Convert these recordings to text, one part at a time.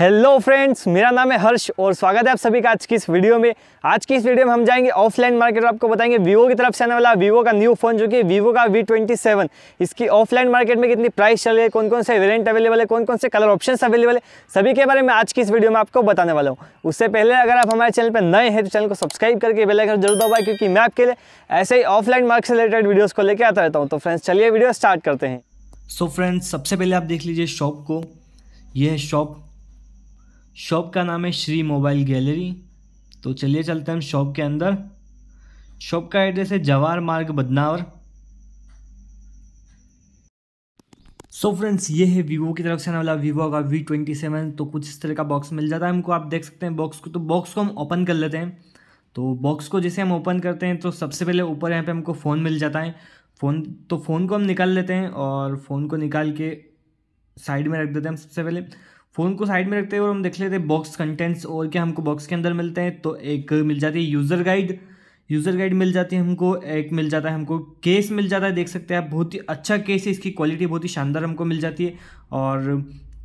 hello friends मेरा नाम है हर्ष और स्वागत है आप सभी का आज की इस वीडियो में आज की इस वीडियो में हम जाएंगे ऑफलाइन मार्केट और आपको बताएंगे वीवो की तरफ से आने वाला वीवो का न्यू फोन जो कि वीवो का वी ट्वेंटी सेवन इसकी ऑफलाइन मार्केट में कितनी प्राइस चल रही है कौन कौन से वेरियंट अवेलेबल है कौन कौन से कलर ऑप्शन अवेलेबल है सभी के बारे में आज की इस वीडियो में आपको बताने वाला हूँ उससे पहले अगर आप हमारे चैनल पर नए हैं तो चैनल को सब्सक्राइब करके बेलाइकन जरूर दबाए क्योंकि मैं आपके लिए ऐसे ही ऑफलाइन मार्केट से रिलेटेड वीडियोज़ को लेकर आता रहता हूँ तो फ्रेंड्स चलिए वीडियो स्टार्ट करते हैं सो फ्रेंड्स सबसे पहले आप देख लीजिए शॉप को ये शॉप शॉप का नाम है श्री मोबाइल गैलरी तो चलिए चलते हैं हम शॉप के अंदर शॉप का एड्रेस है जवाहर मार्ग बदनावर सो so फ्रेंड्स ये है वीवो की तरफ से आने वाला वीवो का वी ट्वेंटी सेवन तो कुछ इस तरह का बॉक्स मिल जाता है हमको आप देख सकते हैं बॉक्स को तो बॉक्स को हम ओपन कर लेते हैं तो बॉक्स को जैसे हम ओपन करते हैं तो सबसे पहले ऊपर यहाँ पे हमको फ़ोन मिल जाता है फ़ोन तो फ़ोन को हम निकाल लेते हैं और फ़ोन को निकाल के साइड में रख देते हैं हम सबसे पहले फ़ोन को साइड में रखते हैं और हम देख लेते हैं बॉक्स कंटेंट्स और क्या हमको बॉक्स के अंदर मिलते हैं तो एक मिल जाती है यूज़र गाइड यूज़र गाइड मिल जाती है हमको एक मिल जाता है हमको केस मिल जाता है देख सकते हैं आप बहुत ही अच्छा केस है इसकी क्वालिटी बहुत ही शानदार हमको मिल जाती है और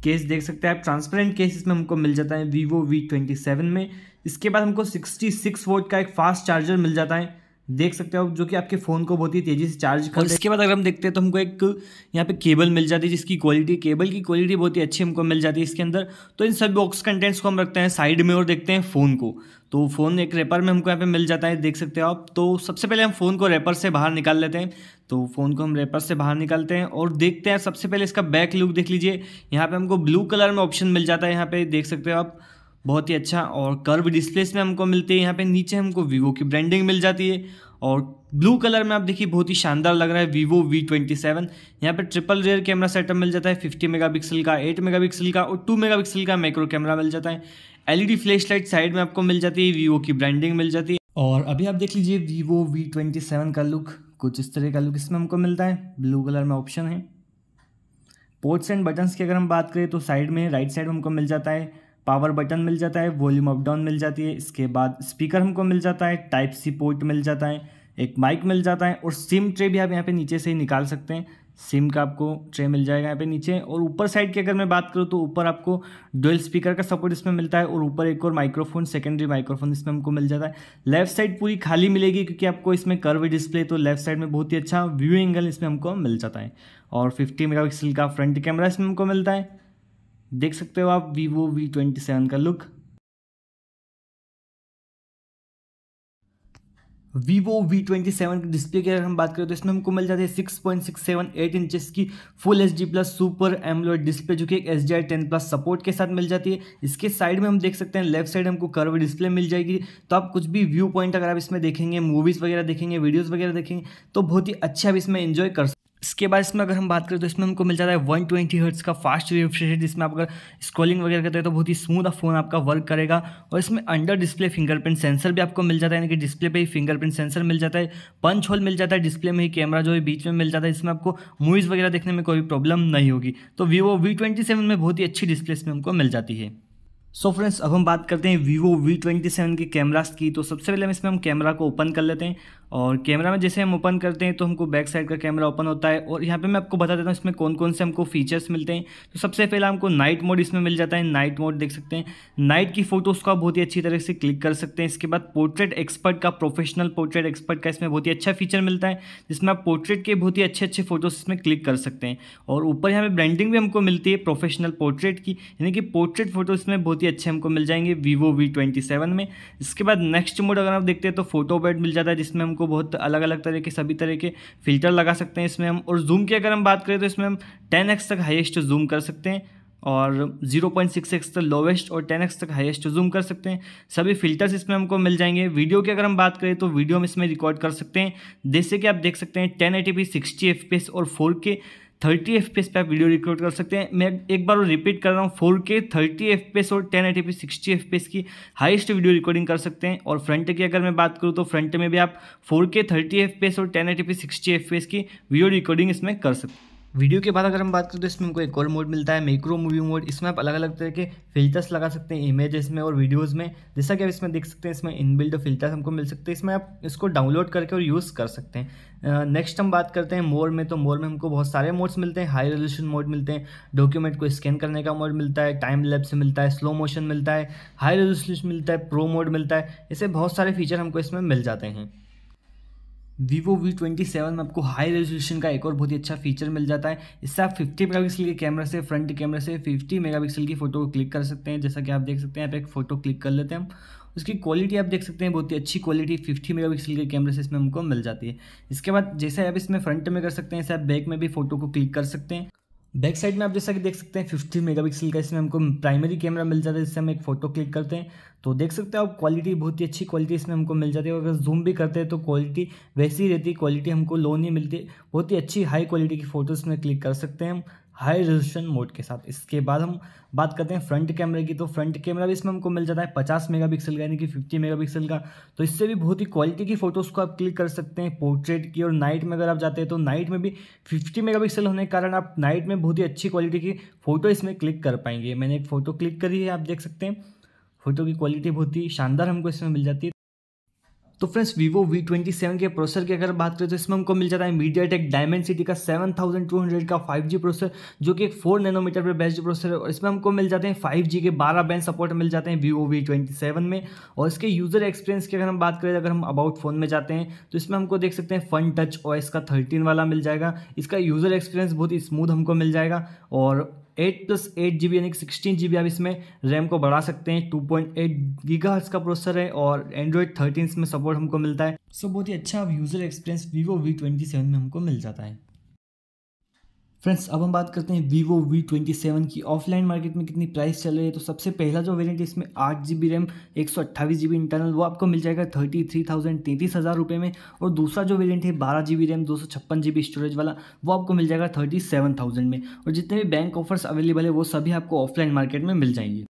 केस देख सकते हैं आप ट्रांसपेरेंट केस इसमें हमको मिल जाता है वीवो वी ट्वेंटी सेवन में इसके बाद हमको सिक्सटी सिक्स वोट का एक फास्ट चार्जर मिल जाता है देख सकते हो जो कि आपके फ़ोन को बहुत ही तेज़ी से चार्ज कर इसके बाद अगर हम देखते हैं तो हमको एक यहाँ पे केबल मिल जाती है जिसकी क्वालिटी केबल की क्वालिटी बहुत ही अच्छी हमको मिल जाती है इसके अंदर तो इन सब बॉक्स कंटेंट्स को हम रखते हैं साइड में और देखते हैं फ़ोन को तो फ़ोन एक रेपर में हमको यहाँ पे मिल जाता है देख सकते हो आप तो सबसे पहले हम फ़ोन को रेपर से बाहर निकाल लेते हैं तो फ़ोन को हम रेपर से बाहर निकालते हैं और देखते हैं सबसे पहले इसका बैक लुक देख लीजिए यहाँ पर हमको ब्लू कलर में ऑप्शन मिल जाता है यहाँ पे देख सकते हो आप बहुत ही अच्छा और कर्व डिस्प्लेस में हमको मिलते हैं यहाँ पे नीचे हमको वीवो की ब्रांडिंग मिल जाती है और ब्लू कलर में आप देखिए बहुत ही शानदार लग रहा है वीवो वी ट्वेंटी सेवन यहाँ पर ट्रिपल रेयर कैमरा सेटअप मिल जाता है मेगा मेगापिक्सल का मेगा मेगापिक्सल का और मेगा मेगापिक्सल का माइक्रो कैमरा मिल जाता है एलईडी लाइट साइड में आपको मिल जाती है वीवो की ब्रांडिंग मिल जाती है और अभी आप देख लीजिए वीवो वी ट्वेंटी सेवन का लुक कुछ इस तरह का लुक इसमें हमको मिलता है ब्लू कलर में ऑप्शन है पोर्ट्स एंड बटन्स की अगर हम बात करें तो साइड में राइट साइड में हमको मिल जाता है पावर बटन मिल जाता है वॉल्यूम अप डाउन मिल जाती है इसके बाद स्पीकर हमको मिल जाता है टाइप सी पोर्ट मिल जाता है एक माइक मिल जाता है और सिम ट्रे भी आप यहाँ पे नीचे से ही निकाल सकते हैं सिम का आपको ट्रे मिल जाएगा यहाँ पे नीचे और ऊपर साइड की अगर मैं बात करूँ तो ऊपर आपको डोल स्पीकर का सपोर्ट इसमें मिलता है और ऊपर एक और माइक्रोफोन सेकेंडरी माइक्रोफोन इसमें हमको मिल जाता है लेफ्ट साइड पूरी खाली मिलेगी क्योंकि आपको इसमें कर्व डिस्प्ले तो लेफ्ट साइड में बहुत ही अच्छा व्यू एंगल इसमें हमको मिल जाता है और फिफ्टी मेगा का फ्रंट कैमरा इसमें हमको मिलता है देख सकते हो आप वीवो वी ट्वेंटी सेवन का look Vivo V twenty seven की डिस्प्ले की अगर हम बात करें तो इसमें हमको मिल जाती है six point six seven eight inches की full H D plus super AMOLED display जो कि एक S D I ten plus support के साथ मिल जाती है इसके साइड में हम देख सकते हैं लेफ्ट साइड हमको कर्व डिस्प्ले मिल जाएगी तो आप कुछ भी व्यू पॉइंट अगर आप इसमें देखेंगे मूवीज़ वगैरह देखेंगे वीडियोज़ वगैरह देखेंगे तो बहुत ही अच्छा आप इसमें इन्जॉय कर सकते इसके बाद इसमें अगर हम बात करें तो इसमें हमको मिल जाता है वन ट्वेंटी हर्ट्स का फास्ट रिफ्रेश रेट जिसमें आप अगर स्क्रॉलिंग वगैरह करते हैं तो बहुत ही स्मूथ फ़ोन आपका वर्क करेगा और इसमें अंडर डिस्प्ले फिंगरप्रिंट सेंसर भी आपको मिल जाता है यानी कि डिस्प्ले पे ही फिंगरप्रिंट सेंसर मिल जाता है पंच होल मिल जाता है डिस्प्ले में ही कैमरा जो है बीच में मिल जाता है इसमें आपको मूवीज़ वगैरह देखने में कोई प्रॉब्लम नहीं होगी तो वीवो वी ट्वेंटी सेवन में बहुत ही अच्छी डिस्प्ले इसमें हमको मिल जाती है सो so फ्रेंड्स अब हम बात करते हैं vivo वी ट्वेंटी सेवन के कैमरास की तो सबसे पहले हम इसमें हम कैमरा को ओपन कर लेते हैं और कैमरा में जैसे हम ओपन करते हैं तो हमको बैक साइड का कैमरा ओपन होता है और यहाँ पे मैं आपको बता देता हूँ इसमें कौन कौन से हमको फीचर्स मिलते हैं तो सबसे पहले हमको नाइट मोड इसमें मिल जाता है नाइट मोड देख सकते हैं नाइट की फ़ोटोज़ को आप बहुत ही अच्छी तरह से क्लिक कर सकते हैं इसके बाद पोर्ट्रेट एक्सपर्ट का प्रोफेशनल पोर्ट्रेट एक्सपर्ट का इसमें बहुत ही अच्छा फीचर मिलता है जिसमें आप पोर्ट्रेट के बहुत ही अच्छे अच्छे फोटोज़ इसमें क्लिक कर सकते हैं और ऊपर यहाँ पर ब्रांडिंग भी हमको मिलती है प्रोफेशनल पोर्ट्रेट की यानी कि पोर्ट्रेट फोटो इसमें बहुत ही अच्छे हमको मिल जाएंगे वीवो वी में इसके बाद नेक्स्ट मोड अगर आप देखते हैं तो फोटो बैड मिल जाता है जिसमें हमको आपको बहुत अलग अलग तरह के सभी तरह के फ़िल्टर लगा सकते हैं इसमें हम और जूम की अगर हम बात करें तो इसमें हम टेन एक्स तक हाइएस्ट जूम कर सकते हैं और 0.6x तक लोवेस्ट और 10x तक हाईएस्ट जूम कर सकते हैं सभी फिल्टर्स इसमें हमको मिल जाएंगे वीडियो की अगर हम बात करें तो वीडियो हम इसमें रिकॉर्ड कर सकते हैं जैसे कि आप देख सकते हैं 1080p 60fps और 4k थर्टी एफ पे आप वीडियो रिकॉर्ड कर सकते हैं मैं एक बार और रिपीट कर रहा हूँ फोर के थर्टी एफ पे और ten eighty P sixty F पे की हाइस्ट वीडियो रिकॉर्डिंग कर सकते हैं और फ्रंट की अगर मैं बात करूँ तो फ्रंट में भी आप फोर के थर्टी एफ पे और ten eighty P sixty F पे की वीडियो रिकॉर्डिंग इसमें कर सकते हैं वीडियो के बाद अगर हम बात करें तो इसमें हमको एक और मोड मिलता है मेक्रो मूवी मोड इसमें आप अलग अलग तरह के फिल्टर्स लगा सकते हैं इमेजेस में और वीडियोस में जैसा कि आप इसमें देख सकते हैं इसमें इनबिल्ट फिल्टर्स हमको मिल सकते हैं इसमें आप इसको डाउनलोड करके और यूज़ कर सकते हैं नेक्स्ट हम बात करते हैं मोर में तो मोर में हमको बहुत सारे मोड्स मिलते हैं हाई रेजोल्यूशन मोड मिलते हैं डॉक्यूमेंट को स्कैन करने का मोड मिलता है टाइम लैप्स मिलता है स्लो मोशन मिलता है हाई रेजोल्यूशन मिलता है प्रो मोड मिलता है ऐसे बहुत सारे फीचर हमको इसमें मिल जाते हैं वीवो वी ट्वेंटी सेवन में आपको हाई रेजोल्यूशन का एक और बहुत ही अच्छा फीचर मिल जाता है इससे आप 50 मेगापिक्सल के कैमरा से फ्रंट कैमरा से 50 मेगापिक्सल की फ़ोटो को क्लिक कर सकते हैं जैसा कि आप देख सकते हैं आप एक फ़ोटो क्लिक कर लेते हैं हम उसकी क्वालिटी आप देख सकते हैं बहुत ही अच्छी क्वालिटी 50 मेगापिक्सल के कैमरे से इसमें हमको मिल जाती है इसके बाद जैसे आप इसमें फ्रंट में कर सकते हैं ऐसे आप बैक में भी फोटो को क्लिक कर सकते हैं बैक साइड में आप जैसा कि देख सकते हैं 50 मेगापिक्सल का इसमें हमको प्राइमरी कैमरा मिल जाता है जिससे हम एक फोटो क्लिक करते हैं तो देख सकते हो आप क्वालिटी बहुत ही अच्छी क्वालिटी इसमें हमको मिल जाती है अगर जूम भी करते हैं तो क्वालिटी वैसी रहती है क्वालिटी हमको लो नहीं मिलती बहुत ही अच्छी हाई क्वालिटी की फ़ोटोज़ में क्लिक कर सकते हैं हम हाई रेजोल्यूशन मोड के साथ इसके बाद हम बात करते हैं फ्रंट कैमरे की तो फ्रंट कैमरा भी इसमें हमको मिल जाता है मेगा पिक्सल का यानी कि मेगा पिक्सल का तो इससे भी बहुत ही क्वालिटी की फ़ोटोज़ को आप क्लिक कर सकते हैं पोर्ट्रेट की और नाइट में अगर आप जाते हैं तो नाइट में भी मेगा पिक्सल होने के कारण आप नाइट में बहुत ही अच्छी क्वालिटी की फ़ोटो इसमें क्लिक कर पाएंगे मैंने एक फ़ोटो क्लिक करी है आप देख सकते हैं फ़ोटो की क्वालिटी बहुत ही शानदार हमको इसमें मिल जाती है तो friends Vivo V twenty seven के प्रोसेसर की अगर बात करें तो इसमें हमको मिल जाता है मीडिया टेक डायमंड सिटी का सेवन थाउजेंड टू हंड्रेड का फाइव जी प्रोसेसर जो कि एक फोर नैनोमीटर पर बेस्ट प्रोसेसर है और इसमें हमको मिल जाते हैं फाइव जी के बारह बैंड सपोर्ट मिल जाते हैं वीवो वी ट्वेंटी सेवन में और इसके यूज़र एक्सपीरियंस की अगर हम बात करें अगर हम अबाउट फोन में जाते हैं तो इसमें हमको देख सकते हैं फन टच और इसका थर्टीन वाला मिल जाएगा इसका यूज़र एक्सपीरियंस बहुत ही स्मूथ हमको मिल जाएगा और eight plus eight G B यानी कि सिक्सटीन जी बी आप इसमें रैम को बढ़ा सकते हैं टू पॉइंट एट गीगा का प्रोसेसर है और एंड्रॉइड थर्टीन में सपोर्ट हमको मिलता है सो so, बहुत ही अच्छा user experience Vivo V twenty seven में हमको मिल जाता है फ्रेंड्स अब हम बात करते हैं वीवो वी ट्वेंटी सेवन की ऑफलाइन मार्केट में कितनी प्राइस चल रही है तो सबसे पहला जो वेरिएंट इसमें आठ जी बी रैम एक सौ अट्ठाईस जी बी इंटरनल वो आपको मिल जाएगा थर्टी थ्री थाउजेंड तैंतीस हज़ार रुपये में और दूसरा जो वेरिएंट है बारह जी बी रैम दो सौ छप्पन जी बी स्टोरेज वाला वो आपको मिल जाएगा थर्टी सेवन थाउजेंड में और जितने भी बैंक ऑफर्स अवेलेबल है वो सभी आपको ऑफलाइन मार्केट में मिल जाएंगे